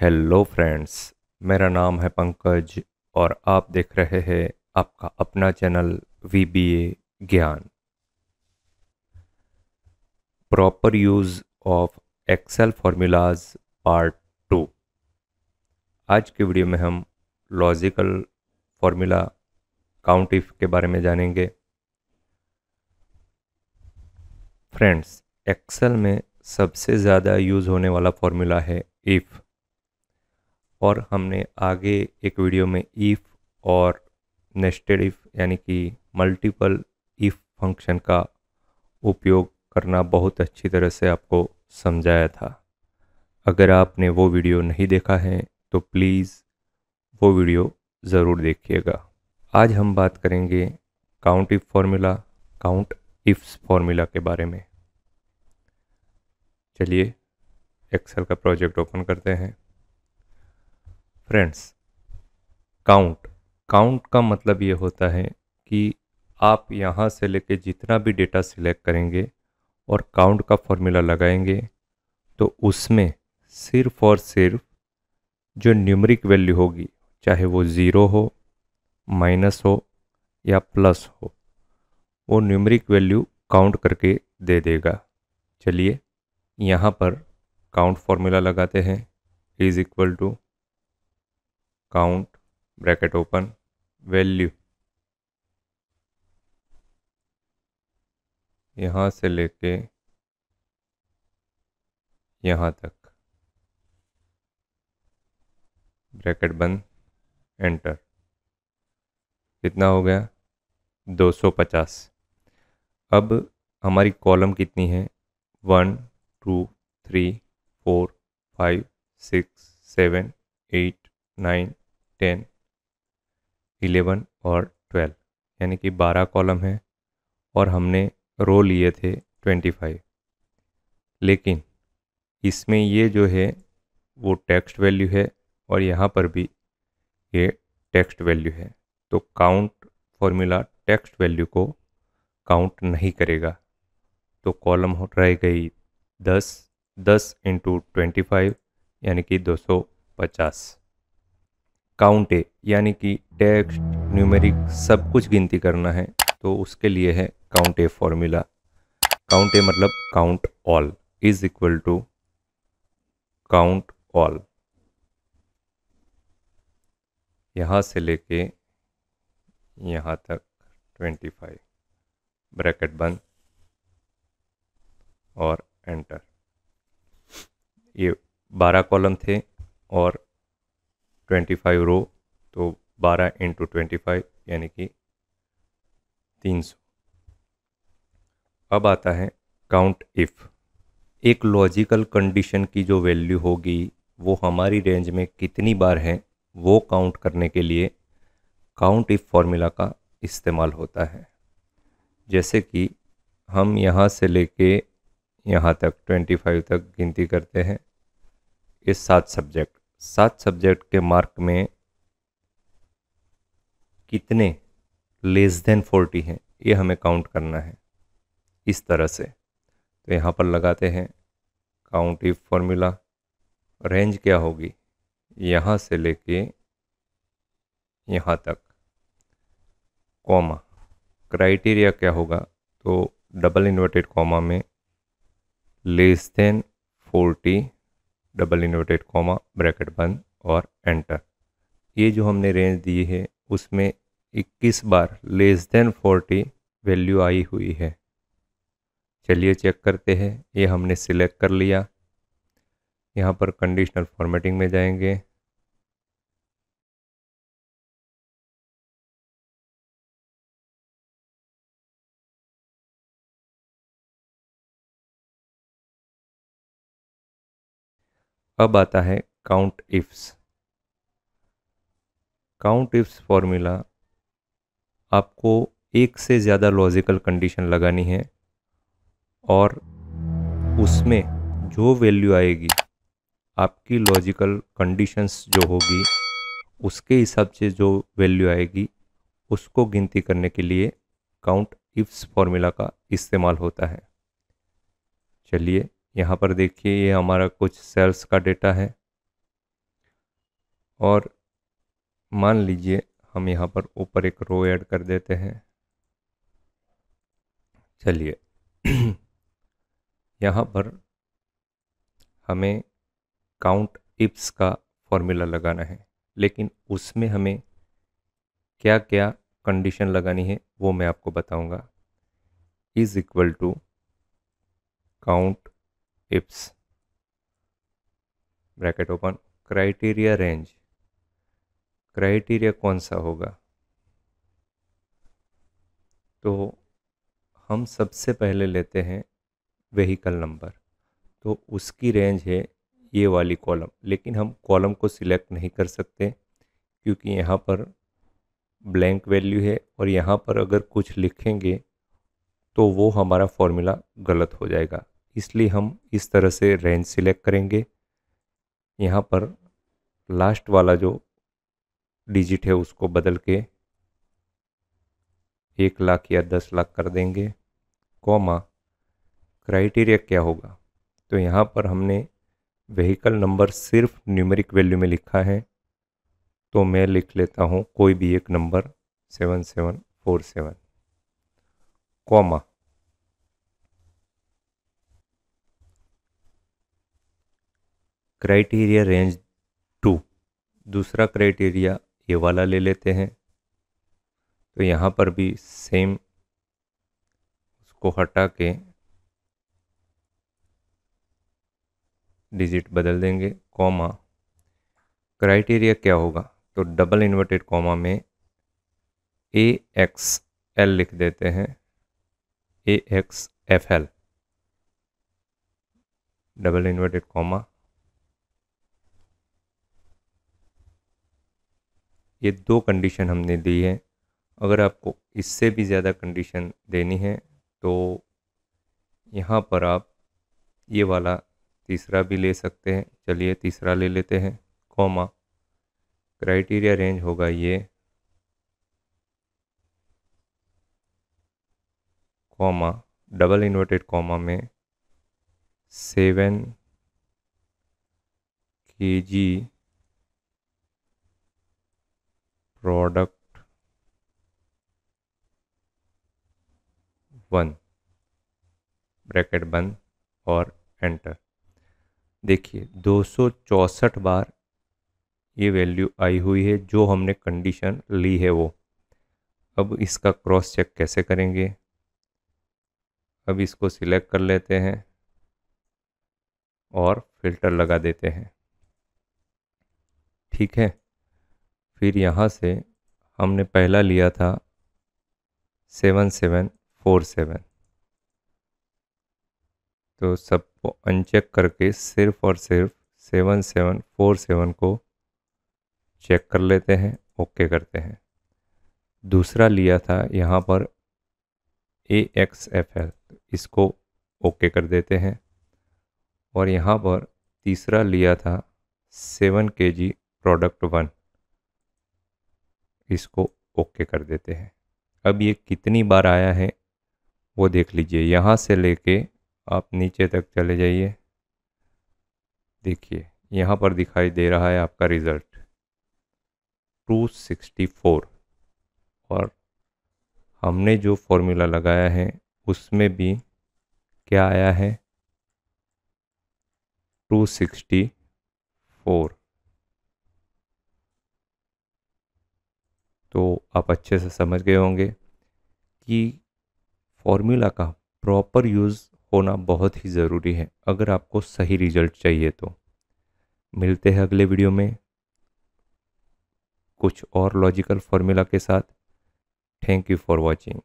hello friends मेरा नाम है पंकज और आप देख रहे हैं आपका अपना channel we B A Gyan proper use of Excel formulas part two आज के वीडियो में हम लॉजिकल फॉर्मूला काउंट इफ के बारे में जानेंगे फ्रेंड्स एक्सेल में सबसे ज़्यादा यूज़ होने वाला फार्मूला है इफ़ और हमने आगे एक वीडियो में इफ़ और नेस्टेड इफ़ यानी कि मल्टीपल इफ़ फंक्शन का उपयोग करना बहुत अच्छी तरह से आपको समझाया था अगर आपने वो वीडियो नहीं देखा है तो प्लीज़ वो वीडियो ज़रूर देखिएगा आज हम बात करेंगे count if formula count ifs formula के बारे में चलिए एक्सेल का प्रोजेक्ट ओपन करते हैं फ्रेंड्स काउंट काउंट का मतलब ये होता है कि आप यहाँ से लेके जितना भी डेटा सिलेक्ट करेंगे और काउंट का फॉर्मूला लगाएंगे तो उसमें सिर्फ और सिर्फ जो न्यूमरिक वैल्यू होगी चाहे वो ज़ीरो हो माइनस हो या प्लस हो वो न्यूमरिक वैल्यू काउंट करके दे देगा चलिए यहाँ पर काउंट फॉर्मूला लगाते हैं is equal to count bracket open value यहाँ से लेके यहाँ तक ब्रैकेट बंद एंटर कितना हो गया 250 अब हमारी कॉलम कितनी है one two three four five six seven eight nine ten eleven और ट्वेल्व यानी कि बारह कॉलम है और हमने रो लिए थे ट्वेंटी फाइव लेकिन इसमें ये जो है वो टेक्स्ट वैल्यू है और यहाँ पर भी ये टेक्स्ट वैल्यू है तो काउंट फॉर्मूला टेक्स्ट वैल्यू को काउंट नहीं करेगा तो कॉलम रह गई दस दस इंटू ट्वेंटी फाइव यानी कि दो सौ पचास काउंटे यानी कि टेक्स्ट न्यूमेरिक सब कुछ गिनती करना है तो उसके लिए है काउंटे फॉर्मूला काउंटे मतलब count all is equal to count all यहाँ से लेके यहाँ तक 25 ब्रैकेट बंद और एंटर ये 12 कॉलम थे और ट्वेंटी फाइव रो तो बारह इंटू ट्वेंटी फाइव यानी कि तीन सौ अब आता है काउंट इफ़ एक लॉजिकल कंडीशन की जो वैल्यू होगी वो हमारी रेंज में कितनी बार है वो काउंट करने के लिए काउंट इफ़ फॉर्मूला का इस्तेमाल होता है जैसे कि हम यहाँ से लेके यहाँ तक 25 तक गिनती करते हैं ये सात सब्जेक्ट सात सब्जेक्ट के मार्क में कितने लेस देन फोर्टी हैं ये हमें काउंट करना है इस तरह से तो यहाँ पर लगाते हैं काउंट इफ फॉर्मूला रेंज क्या होगी यहाँ से लेके यहाँ तक कॉमा क्राइटेरिया क्या होगा तो डबल इन्वर्टेड कॉमा में less than forty double inverted comma bracket बंद और एंटर ये जो हमने रेंज दी है उसमें 21 बार लेस देन 40 वैल्यू आई हुई है चलिए चेक करते हैं ये हमने सिलेक्ट कर लिया यहाँ पर कंडीशनल फॉर्मेटिंग में जाएंगे अब आता है count ifs count ifs formula आपको एक से ज़्यादा लॉजिकल कंडीशन लगानी है और उसमें जो वैल्यू आएगी आपकी लॉजिकल कंडीशंस जो होगी उसके हिसाब से जो वैल्यू आएगी उसको गिनती करने के लिए काउंट इफ्स फॉर्मूला का इस्तेमाल होता है चलिए यहाँ पर देखिए ये हमारा कुछ सेल्स का डेटा है और मान लीजिए हम यहाँ पर ऊपर एक रो ऐड कर देते हैं चलिए यहाँ पर हमें काउंट इप्स का फॉर्मूला लगाना है लेकिन उसमें हमें क्या क्या कंडीशन लगानी है वो मैं आपको बताऊंगा is equal to count ifs bracket open criteria range criteria कौन सा होगा तो हम सबसे पहले लेते हैं व्हीकल नंबर तो उसकी रेंज है ये वाली कॉलम लेकिन हम कॉलम को सिलेक्ट नहीं कर सकते क्योंकि यहाँ पर ब्लैंक वैल्यू है और यहाँ पर अगर कुछ लिखेंगे तो वो हमारा फॉर्मूला गलत हो जाएगा इसलिए हम इस तरह से रेंज सिलेक्ट करेंगे यहाँ पर लास्ट वाला जो डिजिट है उसको बदल के एक लाख या दस लाख कर देंगे कॉमा क्राइटेरिया क्या होगा तो यहाँ पर हमने व्हीकल नंबर सिर्फ न्यूमेरिक वैल्यू में लिखा है तो मैं लिख लेता हूँ कोई भी एक number seven seven four seven comma criteria range two दूसरा क्राइटेरिया ये वाला ले लेते हैं तो यहाँ पर भी सेम उसको हटा के डिजिट बदल देंगे कॉमा क्राइटेरिया क्या होगा तो डबल इन्वर्टेड कॉमा में ए एक्स एल लिख देते हैं A X F L double inverted comma ये दो कंडीशन हमने दी है अगर आपको इससे भी ज़्यादा कंडीशन देनी है तो यहाँ पर आप ये वाला तीसरा भी ले सकते हैं चलिए तीसरा ले लेते हैं कॉमा क्राइटेरिया रेंज होगा ये कॉमा डबल इन्वर्टेड कॉमा में सेवन के जी product 1 ब्रैकेट बंद और एंटर देखिए दो बार ये वैल्यू आई हुई है जो हमने कंडीशन ली है वो अब इसका क्रॉस चेक कैसे करेंगे अब इसको सिलेक्ट कर लेते हैं और फिल्टर लगा देते हैं ठीक है फिर यहाँ से हमने पहला लिया था सेवन सेवन फोर सेवन तो सबको अनचेक करके सिर्फ और सिर्फ सेवन सेवन फोर सेवन को चेक कर लेते हैं ओके करते हैं दूसरा लिया था यहाँ पर ए एक्स एफ एल इसको ओके कर देते हैं और यहाँ पर तीसरा लिया था सेवन के जी प्रोडक्ट वन इसको ओके कर देते हैं अब ये कितनी बार आया है वो देख लीजिए यहाँ से लेके आप नीचे तक चले जाइए देखिए यहाँ पर दिखाई दे रहा है आपका रिज़ल्ट 264 और हमने जो फॉर्मूला लगाया है उसमें भी क्या आया है 264 तो आप अच्छे से समझ गए होंगे कि फॉर्मूला का प्रॉपर यूज़ होना बहुत ही ज़रूरी है अगर आपको सही रिजल्ट चाहिए तो मिलते हैं अगले वीडियो में कुछ और लॉजिकल फॉर्मूला के साथ थैंक यू फॉर वॉचिंग